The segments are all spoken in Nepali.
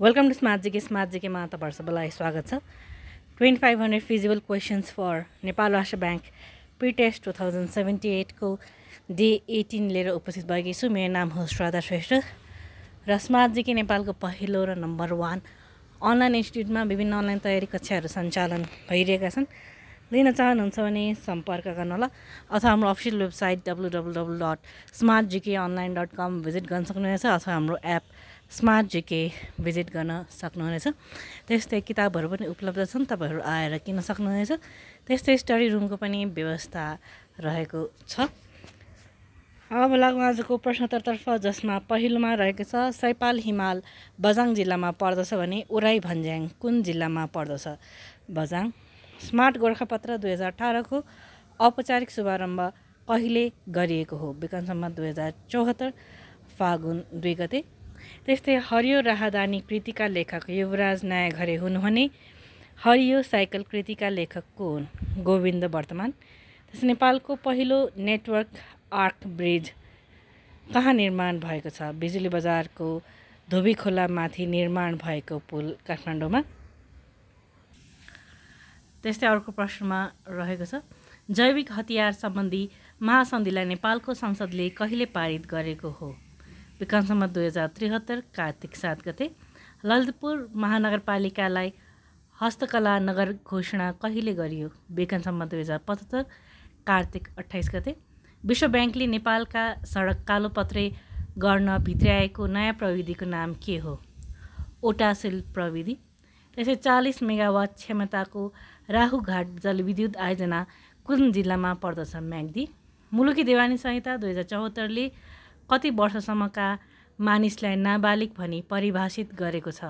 welcome to smart GK smart जिकेमा तपाईँहरू सबैलाई स्वागत छ twenty five hundred feasible questions for Nepal Rastra bank pretest two thousand seventy एटको डे एटिन लिएर उपस्थित भएकी छु मेरो नाम हो श्रद्धा श्रेष्ठ र स्मार्ट जिके नेपालको पहिलो र नम्बर वान अनलाइन इन्स्टिट्युटमा विभिन्न अनलाइन तयारी कक्षाहरू सञ्चालन भइरहेका छन् लिन चाहनुहुन्छ भने सम्पर्क गर्नु होला अथवा हाम्रो official website W W W dot smart GK online dot com visit गर्न सक्नुहुनेछ अथवा हाम्रो एप स्मार्ट जिके भिजिट गर्न सक्नुहुनेछ त्यस्तै किताबहरू पनि उपलब्ध छन् तपाईँहरू आएर किन्न सक्नुहुनेछ त्यस्तै स्टडी रुमको पनि व्यवस्था रहेको छ अब लागौँ आजको प्रश्नोत्तरतर्फ जसमा पहिलोमा रहेको छ सैपाल हिमाल बजाङ जिल्लामा पर्दछ भने उराई भन्ज्याङ कुन जिल्लामा पर्दछ बझाङ स्मार्ट गोर्खापत्र दुई हजार अठारको औपचारिक शुभारम्भ कहिले गरिएको हो विक्रमसम्म दुई हजार चौहत्तर फागुन दुई गते त्यस्तै हरियो राहदानी कृतिका लेखक युवराज नायघरे हुन् भने हरियो साइकल कृतिका लेखक को हुन् गोविन्द वर्तमान त्यस नेपालको पहिलो नेटवर्क आर्क ब्रिज कहाँ निर्माण भएको छ बिजुली बजारको धोबी खोलामाथि निर्माण भएको पुल काठमाडौँमा त्यस्तै अर्को प्रश्नमा रहेको छ जैविक हतियार सम्बन्धी महासन्धिलाई नेपालको संसदले कहिले पारित गरेको हो विक्रमसम्म दुई हजार त्रिहत्तर कार्तिक सात गते ललितपुर महानगरपालिकालाई हस्तकला नगर घोषणा कहिले गरियो बेकनसम्म दुई हजार पचहत्तर कार्तिक अठाइस गते विश्व ब्याङ्कले नेपालका सडक कालोपत्रे गर्न भित्र्याएको नयाँ प्रविधिको नाम के हो ओटासिल प्रविधि यसै चालिस मेगावाट क्षमताको राहुघाट जलविद्युत आयोजना कुन जिल्लामा पर्दछ म्याग्दी मुलुकी देवानी संहिता दुई हजार चौहत्तरले कति वर्षसम्मका मानिसलाई नाबालिग भनी परिभाषित गरेको छ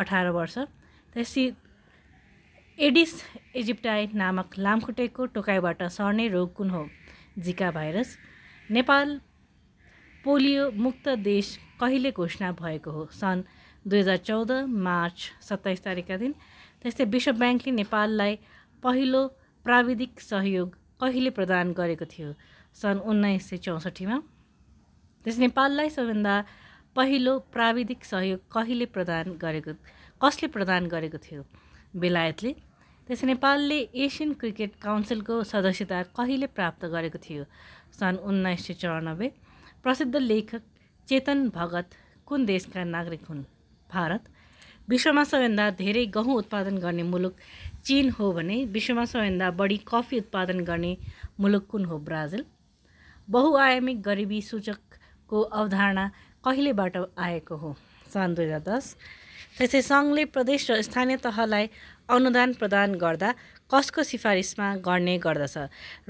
अठार वर्ष त्यसी एडिस इजिप्टाई नामक लामखुट्टेको टोकाइबाट सर्ने रोग कुन हो जिका भाइरस नेपाल पोलियो मुक्त देश कहिले घोषणा भएको हो सन् दुई हजार चौध मार्च सत्ताइस तारिकका दिन त्यस्तै विश्व ब्याङ्कले नेपाललाई पहिलो प्राविधिक सहयोग कहिले प्रदान गरेको थियो सन् उन्नाइस सय चौसठीमा त्यस नेपाललाई सबैभन्दा पहिलो प्राविधिक सहयोग कहिले प्रदान गरेको कसले प्रदान गरेको थियो बेलायतले त्यस नेपालले एसियन क्रिकेट काउन्सिलको सदस्यता कहिले प्राप्त गरेको थियो सन् उन्नाइस सय चौरानब्बे प्रसिद्ध लेखक चेतन भगत कुन देशका नागरिक हुन् भारत विश्वमा सबैभन्दा धेरै गहुँ उत्पादन गर्ने मुलुक चिन हो भने विश्वमा सबैभन्दा बढी कफी उत्पादन गर्ने मुलुक कुन हो ब्राजिल बहुआयामिक गरिबी सूचक को अवधारणा कहिलेबाट आएको हो सन् दुई हजार दस त्यसै सङ्घले प्रदेश र स्थानीय तहलाई अनुदान प्रदान गर्दा कसको सिफारिसमा गर्ने गर्दछ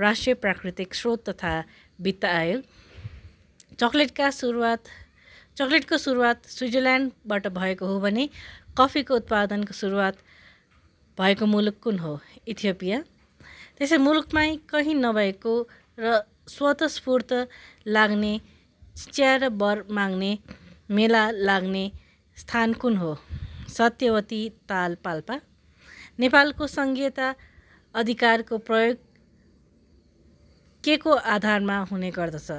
राष्ट्रिय प्राकृतिक स्रोत तथा वित्त आयोग चक्लेटका सुरुवात चक्लेटको सुरुवात स्विजरल्यान्डबाट भएको हो भने कफीको उत्पादनको सुरुवात भएको मुलुक कुन हो इथियोपिया त्यसै मुलुकमै कहीँ नभएको र स्वतस्फूर्त लाग्ने र वर माग्ने मेला लाग्ने स्थान कुन हो सत्यवती ताल पाल्पा नेपालको सङ्घीयता अधिकारको प्रयोग के को आधारमा हुने गर्दछ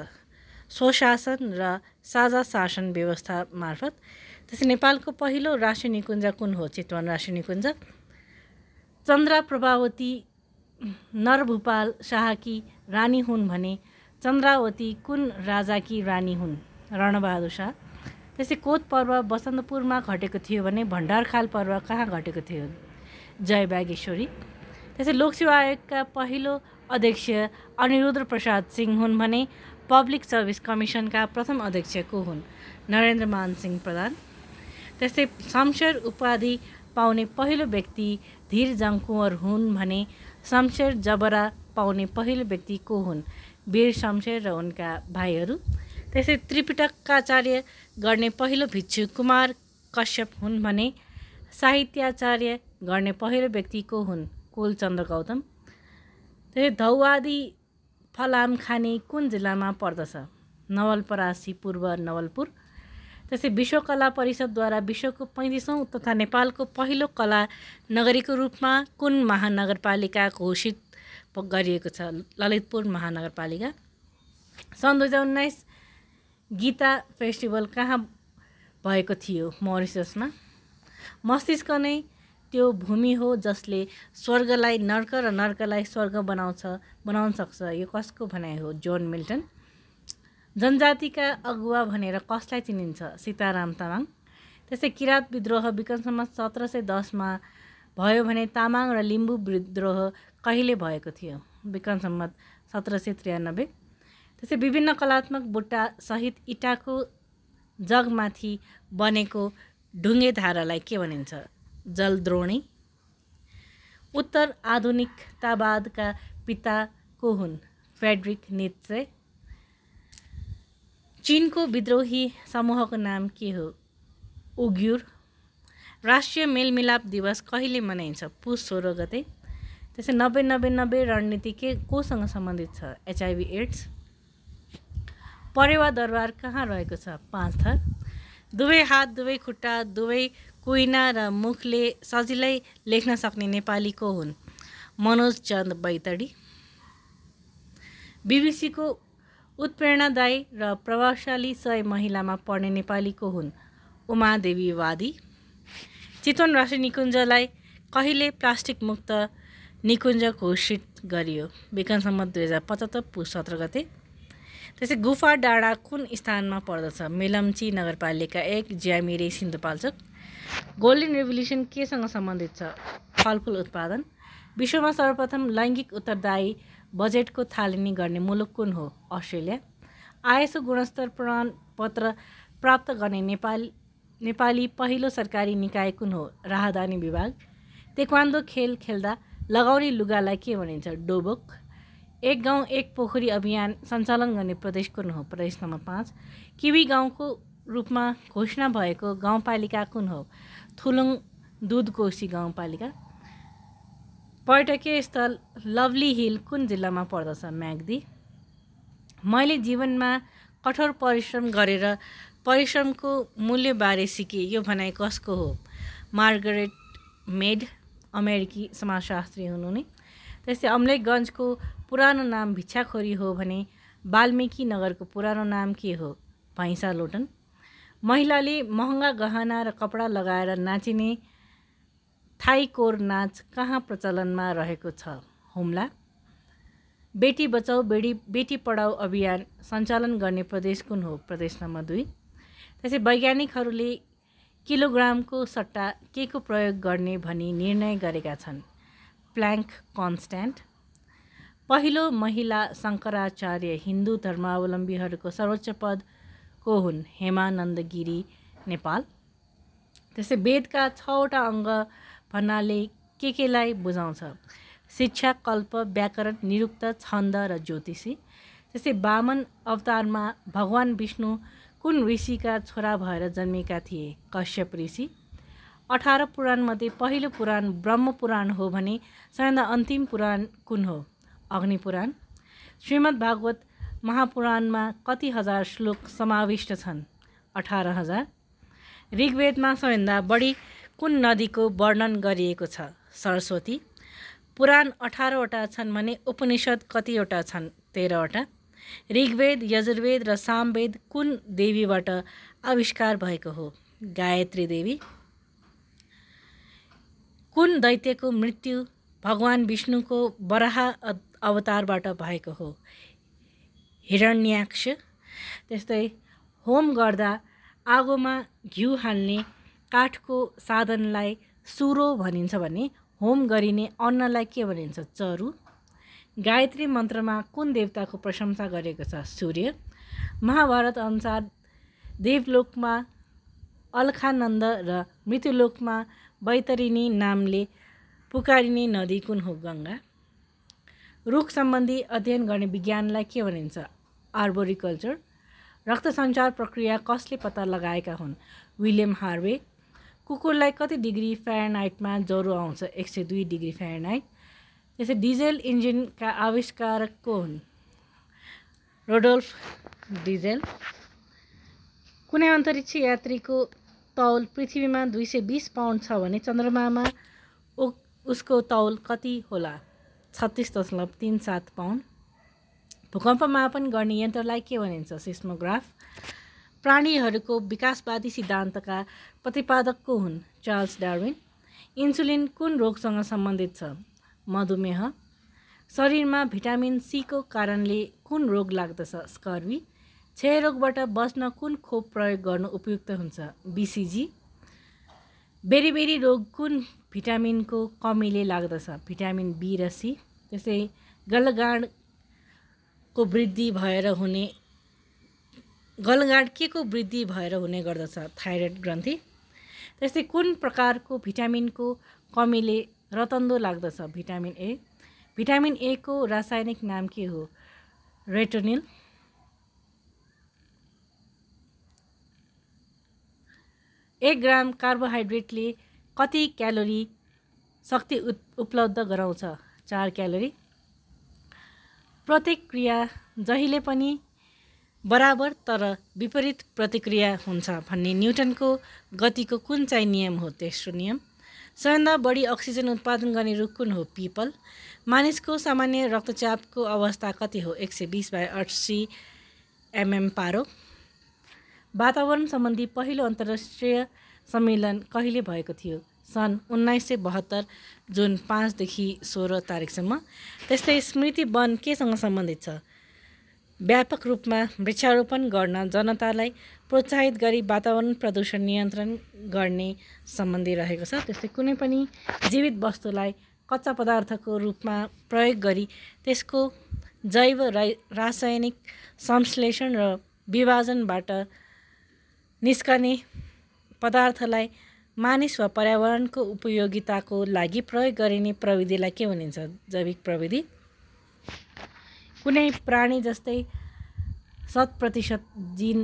स्वशासन र साझा शासन व्यवस्था मार्फत त्यसै नेपालको पहिलो राष्ट्रिय निकुञ्ज कुन हो चितवन राष्ट्रिय निकुञ्ज चन्द्रा प्रभावती नरभूपाल शाहकी रानी हुन् भने चन्द्रावती कुन राजाकी रानी हुन् रणबहादुर शाह त्यस्तै कोत पर्व बसन्तपुरमा घटेको थियो भने भण्डारखाल पर्व कहाँ घटेको थियो जय बागेश्वरी त्यसै लोकसेवा आयोगका पहिलो अध्यक्ष अनिरुद्ध प्रसाद सिंह हुन् भने पब्लिक सर्भिस कमिसनका प्रथम अध्यक्ष को हुन् नरेन्द्र मान सिंह प्रधान त्यस्तै शमशेर उपाधि पाउने पहिलो व्यक्ति धीर जङ्कुवर हुन् भने शमशेर जबरा पाउने पहिलो व्यक्ति को हुन् वीर शमशेर र उनका भाइहरू त्यसै त्रिपिटकाचार्य गर्ने पहिलो भिक्षु कुमार कश्यप हुन् भने साहित्याचार्य गर्ने पहिलो व्यक्ति को हुन् कुलचन्द्र गौतम त्यसै धौवादी फलाम खाने कुन जिल्लामा पर्दछ नवलपरासी पूर्व नवलपुर त्यसै विश्वकला परिषदद्वारा विश्वको पैँतिसौँ तथा नेपालको पहिलो कला नगरीको रूपमा कुन महानगरपालिका घोषित गरिएको छ ललितपुर महानगरपालिका सन् दुई हजार उन्नाइस गीता फेस्टिभल कहाँ भएको थियो मरिसमा मस्तिष्क नै त्यो भूमि हो जसले स्वर्गलाई नर्क र नर्कलाई स्वर्ग बनाउँछ बनाउन सक्छ यो कसको भनाइ हो जोन मिल्टन जनजातिका अगुवा भनेर कसलाई चिनिन्छ सीताराम तामाङ त्यस्तै किराँत विद्रोह विक्रमसम्म सत्र सय दसमा भयो भने तामाङ र लिम्बू विद्रोह कहिले भएको थियो विक्रम सम्मत सत्र सय त्रियानब्बे त्यसै विभिन्न कलात्मक बुट्टा सहित इटाको जगमाथि बनेको ढुङ्गे धारालाई के भनिन्छ जलद्रोणी उत्तर आधुनिकतावादका पिता को हुन् फेड्रिक नित्से चिनको विद्रोही समूहको नाम के हो उग्युर राष्ट्रिय मेलमिलाप दिवस कहिले मनाइन्छ पुस सोह्र गते त्यसै नब्बे नब्बे नब्बे रणनीति के कोसँग सम्बन्धित छ एचआइभी एड्स परेवा दरबार कहाँ रहेको छ पाँच थर दुवै हात दुवै खुट्टा दुवै कुइना र मुखले सजिलै लेख्न सक्ने नेपालीको हुन् मनोज चन्द बैतडी बिबिसीको उत्प्रेरणादायी र प्रभावशाली सय महिलामा पढ्ने नेपालीको हुन् उमादेवी वादी चितवन राष्ट्रिय निकुञ्जलाई कहिले प्लास्टिक मुक्त निकुञ्ज घोषित गरियो विक्रमसम्म दुई हजार पचहत्तर पुस सत्र गते त्यसै गुफा डाँडा कुन स्थानमा पर्दछ मेलम्ची नगरपालिका एक ज्यामिरे सिन्धुपाल्चोक गोल्डन रेभोल्युसन केसँग सम्बन्धित छ फलफुल उत्पादन विश्वमा सर्वप्रथम लैङ्गिक उत्तरदायी बजेटको थालनी गर्ने मुलुक कुन हो अस्ट्रेलिया आयसो गुणस्तर प्रमाणपत्र प्राप्त गर्ने नेपाल नेपाली पहिलो सरकारी निकाय कुन हो राहदानी विभाग तेक्वान्दो खेल खेल्दा लगाउने लुगालाई के भनिन्छ डोबोक एक गाउँ एक पोखरी अभियान सञ्चालन गर्ने प्रदेश कुन हो प्रदेश नम्बर पाँच किवी गाउँको रूपमा घोषणा भएको गाउँपालिका कुन हो थुलुङ दुधकोशी गाउँपालिका पर्यटकीय स्थल लवली हिल कुन जिल्लामा पर्दछ म्याग्दी मैले जीवनमा कठोर परिश्रम गरेर परिश्रमको मूल्यबारे सिकेँ यो भनाइ कसको हो मार्गरेट मेड अमेरिकी समाजशास्त्री हुनुहुने त्यस्तै अम्लेखगञ्जको पुरानो नाम भिक्षाखोरी हो भने वाल्मिकी नगरको पुरानो नाम के हो भैँसा लोटन महिलाले महँगा गहना र कपडा लगाएर नाचिने थाइकोर नाच कहाँ प्रचलनमा रहेको छ हुम्ला बेटी बचाऊ बेटी बेटी पढाऊ अभियान सञ्चालन गर्ने प्रदेश कुन हो प्रदेश नम्बर दुई त्यसै वैज्ञानिकहरूले किलोग्रामको सट्टा के को प्रयोग गर्ने भनी निर्णय गरेका छन् प्ल्याङ्क कन्स्ट्यान्ट पहिलो महिला शङ्कराचार्य हिन्दू धर्मावलम्बीहरूको सर्वोच्च पद को हुन् हेमानन्द गिरी नेपाल त्यसै वेदका छवटा अङ्ग भन्नाले के केलाई बुझाउँछ शिक्षा कल्प व्याकरण निरुक्त छन्द र ज्योतिषी त्यस्तै वामन अवतारमा भगवान् विष्णु कुन ऋषिका छोरा भएर जन्मेका थिए कश्यप ऋषि अठार पुराणमध्ये पहिलो पुराण ब्रह्म पुराण हो भने सबैभन्दा अन्तिम पुराण कुन हो अग्निपुराण श्रीमद् भागवत महापुराणमा कति हजार श्लोक समाविष्ट छन् अठार हजार ऋग्वेदमा सबैभन्दा बढी कुन नदीको वर्णन गरिएको छ सरस्वती पुराण अठारवटा छन् भने उपनिषद कतिवटा छन् तेह्रवटा ऋग्वेद यजुर्वेद र सामवेद कुन देवीबाट आविष्कार भएको हो गायत्री देवी कुन दैत्यको मृत्यु भगवान विष्णुको बराह अवतारबाट भएको हो हिरण्याक्ष त्यस्तै होम गर्दा आगोमा घिउ हाल्ने काठको साधनलाई सुरो भनिन्छ भने होम गरिने अन्नलाई के भनिन्छ चरु गायत्री मन्त्रमा कुन देवताको प्रशंसा गरेको छ सूर्य महाभारत अनुसार देवलोकमा अल्खानन्द र मृत्युलोकमा बैतरिणी नामले पुकारिने नदी कुन हो गङ्गा रुख सम्बन्धी अध्ययन गर्ने विज्ञानलाई के भनिन्छ आर्बोरिकल्चर रक्त सञ्चार प्रक्रिया कसले पत्ता लगाएका हुन् विलियम हार्वे कुकुरलाई कति डिग्री फ्यारेनाइटमा ज्वरो आउँछ एक सय दुई डिग्री फ्यारेनाइट जैसे डिजेल इन्जिनका का आविष्कारक हुन् रोडोल्फ डिजेल कुनै अन्तरिक्ष यात्रीको तौल पृथ्वीमा दुई सय बिस पाउन्ड छ भने चन्द्रमामा उ उसको तौल कति होला छत्तिस दशमलव तिन सात पाउन्ड भूकम्प मापन गर्ने यन्त्रलाई के भनिन्छ सिस्मोग्राफ प्राणीहरूको विकासवादी सिद्धान्तका प्रतिपादक को हुन् चार्ल्स डार्विन इन्सुलिन कुन रोगसँग सम्बन्धित छ मधुमेह शरीरमा भिटामिन सीको कारणले कुन रोग लाग्दछ स्कर्वी क्षयरोगबाट बस्न कुन खोप प्रयोग गर्नु उपयुक्त हुन्छ बिसिजी बेरीबेरी रोग कुन भिटामिनको कमीले लाग्दछ भिटामिन बी र सी त्यस्तै गलगाँडको वृद्धि भएर हुने गलगाँड के को वृद्धि भएर हुने गर्दछ थाइरोइड ग्रन्थि त्यस्तै कुन प्रकारको भिटामिनको कमीले रतन्दो लाग्दछ भिटामिन ए भिटामिन ए को रासायनिक नाम के हो रेटोनिल एक ग्राम कार्बोहाइड्रेटले कति क्यालोरी शक्ति उपलब्ध गराउँछ चार क्यालोरी प्रतिक्रिया जहिले पनि बराबर तर विपरीत प्रतिक्रिया हुन्छ भन्ने न्युटनको गतिको कुन चाहिँ नियम हो तेस्रो नियम सबैभन्दा बढी अक्सिजन उत्पादन गर्ने रुख कुन हो पिपल मानिसको सामान्य रक्तचापको अवस्था कति हो एक सय बिस बाई अठसी एमएम पारो वातावरण सम्बन्धी पहिलो अन्तर्राष्ट्रिय सम्मेलन कहिले भएको थियो सन् उन्नाइस सय बहत्तर जुन पाँचदेखि सोह्र तारिकसम्म त्यस्तै स्मृति वन केसँग सम्बन्धित छ व्यापक रूपमा वृक्षारोपण गर्न जनतालाई प्रोत्साहित गरी वातावरण प्रदूषण नियन्त्रण गर्ने सम्बन्धी रहेको छ त्यस्तै कुनै पनि जीवित वस्तुलाई कच्चा पदार्थको रूपमा प्रयोग गरी त्यसको जैव रासायनिक संश्लेषण र विभाजनबाट निस्कने पदार्थलाई मानिस वा पर्यावरणको उपयोगिताको लागि प्रयोग गरिने प्रविधिलाई के भनिन्छ जैविक प्रविधि कुनै प्राणी जस्तै शत प्रतिशत जिन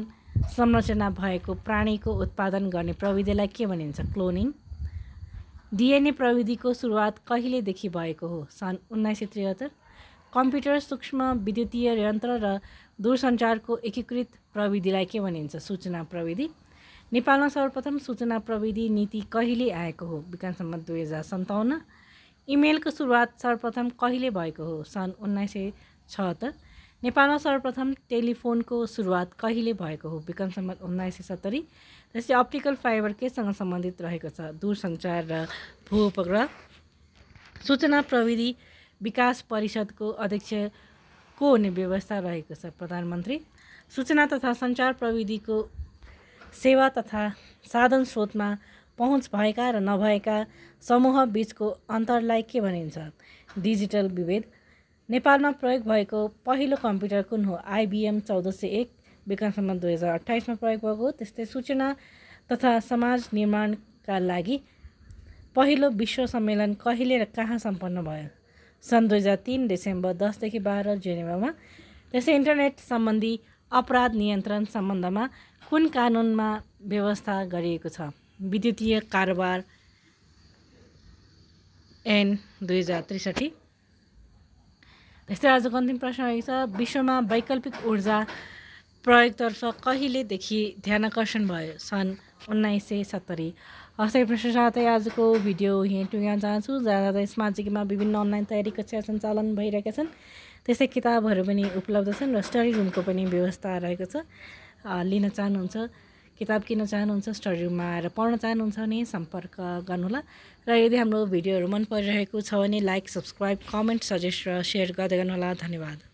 संरचना भएको प्राणीको उत्पादन गर्ने प्रविधिलाई के भनिन्छ क्लोनिङ डिएनए प्रविधिको सुरुवात कहिलेदेखि भएको हो सन् उन्नाइस सय त्रिहत्तर कम्प्युटर सूक्ष्म विद्युतीय यन्त्र र दूरसञ्चारको एकीकृत प्रविधिलाई के भनिन्छ सूचना प्रविधि नेपालमा सर्वप्रथम सूचना प्रविधि नीति कहिले आएको हो सम्बन्ध दुई हजार सन्ताउन्न इमेलको सुरुवात सर्वप्रथम कहिले भएको हो सन् उन्नाइस सय छ त नेपालमा सर्वप्रथम टेलिफोनको सुरुवात कहिले भएको हो विक्रम सम्मत उन्नाइस सय सत्तरी जस्तै अप्टिकल फाइबर केसँग सम्बन्धित रहेको छ दूरसञ्चार र भू उपग्रह सूचना प्रविधि विकास परिषदको अध्यक्ष को हुने व्यवस्था रहेको छ प्रधानमन्त्री सूचना तथा सञ्चार प्रविधिको सेवा तथा साधन स्रोतमा पहुँच भएका र नभएका समूह बिचको अन्तरलाई के भनिन्छ डिजिटल विभेद नेपालमा प्रयोग भएको पहिलो कम्प्युटर कुन हो आइबिएम चौध सय एक विक्रमसम्म दुई हजार अठाइसमा प्रयोग भएको हो त्यस्तै सूचना तथा समाज निर्माणका लागि पहिलो विश्व सम्मेलन कहिले र कहाँ सम्पन्न भयो सन् दुई हजार तिन डिसेम्बर दसदेखि बाह्र जेनेवामा त्यसै इन्टरनेट सम्बन्धी अपराध नियन्त्रण सम्बन्धमा कुन कानुनमा व्यवस्था गरिएको छ विद्युतीय कारोबार एन दुई हजार त्रिसठी यस्तै आजको अन्तिम प्रश्न रहेको छ विश्वमा वैकल्पिक ऊर्जा प्रयोगतर्फ कहिलेदेखि ध्यान आकर्षण भयो सन् उन्नाइस सय सत्तरी हस्तै प्रश्न साथै आजको भिडियो यहीँ टुङ्गाउन चाहन्छु जहाँ स्मार्ट जिकेमा विभिन्न अनलाइन तयारी कक्षा सञ्चालन भइरहेका छन् त्यस्तै किताबहरू पनि उपलब्ध छन् र स्टडी रुमको पनि व्यवस्था रहेको छ लिन चाहनुहुन्छ किताब किन्न चाहनुहुन्छ स्टडी रुममा आएर पढ्न चाहनुहुन्छ भने सम्पर्क गर्नुहोला र यदि हाम्रो भिडियोहरू मन परिरहेको छ भने लाइक सब्सक्राइब कमेन्ट सजेस्ट र सेयर गर्दै गर्नुहोला धन्यवाद